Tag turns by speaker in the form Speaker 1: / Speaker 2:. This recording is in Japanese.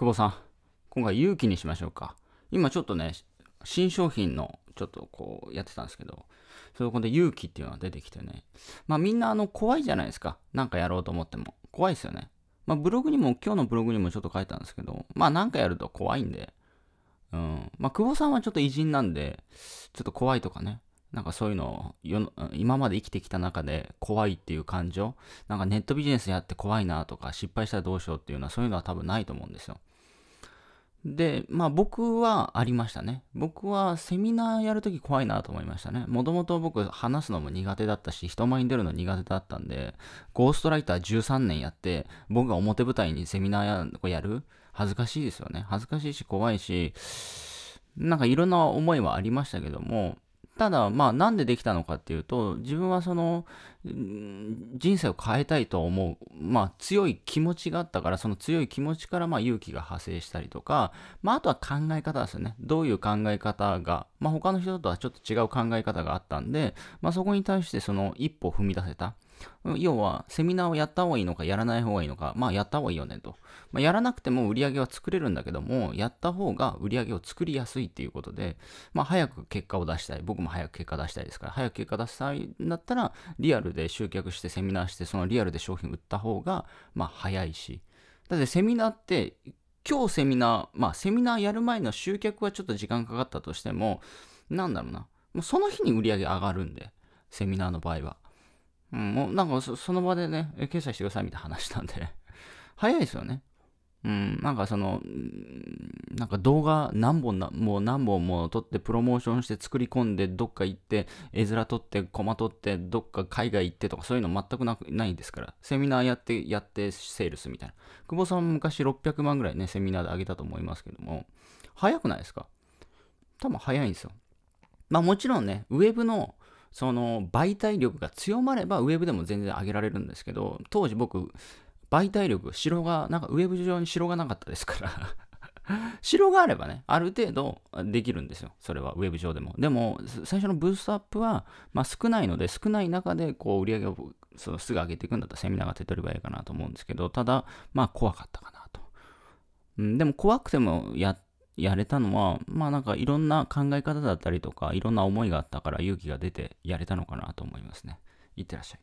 Speaker 1: 久保さん、今回勇気にしましょうか。今ちょっとね、新商品のちょっとこうやってたんですけど、そこで勇気っていうのが出てきてね。まあみんなあの怖いじゃないですか。なんかやろうと思っても。怖いですよね。まあブログにも、今日のブログにもちょっと書いたんですけど、まあなんかやると怖いんで。うん。まあ久保さんはちょっと偉人なんで、ちょっと怖いとかね。なんかそういうのよ、今まで生きてきた中で怖いっていう感情、なんかネットビジネスやって怖いなとか、失敗したらどうしようっていうのは、そういうのは多分ないと思うんですよ。で、まあ僕はありましたね。僕はセミナーやるとき怖いなと思いましたね。もともと僕話すのも苦手だったし、人前に出るの苦手だったんで、ゴーストライター13年やって、僕が表舞台にセミナーやる、恥ずかしいですよね。恥ずかしいし怖いし、なんかいろんな思いはありましたけども、ただ、まあ、なんでできたのかっていうと、自分はその、人生を変えたいと思う、まあ、強い気持ちがあったから、その強い気持ちから、まあ、勇気が派生したりとか、まあ、あとは考え方ですよね。どういう考え方が、まあ、他の人とはちょっと違う考え方があったんで、まあ、そこに対して、その、一歩踏み出せた。要は、セミナーをやった方がいいのか、やらない方がいいのか、まあ、やった方がいいよねと。まあ、やらなくても売り上げは作れるんだけども、やった方が売り上げを作りやすいっていうことで、まあ、早く結果を出したい。僕も早く結果出したいですから、早く結果出したいんだったら、リアルで集客してセミナーして、そのリアルで商品売った方が、まあ、早いし。だって、セミナーって、今日セミナー、まあ、セミナーやる前の集客はちょっと時間かかったとしても、なんだろうな。もうその日に売り上げ上がるんで、セミナーの場合は。うん、もうなんかその場でね、決済してくださいみたいな話したんで 早いですよね。うん、なんかその、なんか動画何本な、もう何本も撮ってプロモーションして作り込んで、どっか行って、絵面撮って、コマ撮って、どっか海外行ってとかそういうの全くないないですから、セミナーやって、やってセールスみたいな。久保さんも昔600万ぐらいね、セミナーであげたと思いますけども、早くないですか多分早いんですよ。まあもちろんね、ウェブのその媒体力が強まればウェブでも全然上げられるんですけど、当時僕、媒体力、城が、なんかウェブ上に城がなかったですから城 があればね、ある程度できるんですよ。それは、ウェブ上でも。でも、最初のブーストアップは、まあ、少ないので、少ない中で、こう、売り上げをそのすぐ上げていくんだったら、セミナーが手取ればいいかなと思うんですけど、ただ、まあ、怖かったかなと。うん、でも、怖くてもやっやれたのは、まあなんかいろんな考え方だったりとか、いろんな思いがあったから勇気が出てやれたのかなと思いますね。いってらっしゃい。